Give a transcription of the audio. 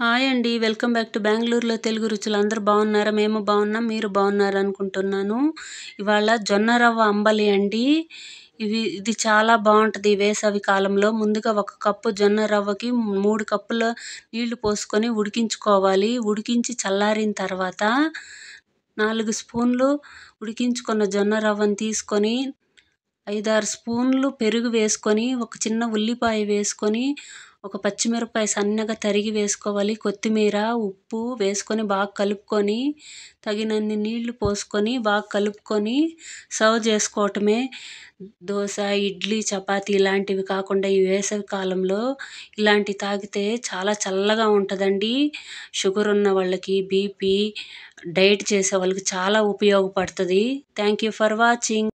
hi అండి welcome back to బెంగళూరులో తెలుగు రుచులు అందరూ బాగున్నారా మేము బాగున్నాం మీరు బాగున్నారు అనుకుంటున్నాను ఇవాళ జొన్న రవ్వ అంబలి అండి ఇవి ఇది చాలా బాగుంటుంది వేసవి కాలంలో ముందుగా ఒక కప్పు జొన్న రవ్వకి మూడు కప్పుల నీళ్లు పోసుకొని ఉడికించుకోవాలి ఉడికించి చల్లారిన తర్వాత నాలుగు స్పూన్లు ఉడికించుకున్న జొన్న రవ్వను తీసుకొని ఐదారు స్పూన్లు పెరుగు వేసుకొని ఒక చిన్న ఉల్లిపాయ వేసుకొని ఒక పచ్చిమిరపకాయ సన్నగా తరిగి వేసుకోవాలి కొత్తిమీర ఉప్పు వేసుకొని బాగా కలుపుకొని తగినన్ని నీళ్లు పోసుకొని బాగా కలుపుకొని సర్వ్ చేసుకోవటమే దోశ ఇడ్లీ చపాతీ ఇలాంటివి కాకుండా ఈ వేసవి కాలంలో ఇలాంటివి తాగితే చాలా చల్లగా ఉంటుందండి షుగర్ ఉన్న వాళ్ళకి బీపీ డైట్ చేసే వాళ్ళకి చాలా ఉపయోగపడుతుంది థ్యాంక్ యూ ఫర్ వాచింగ్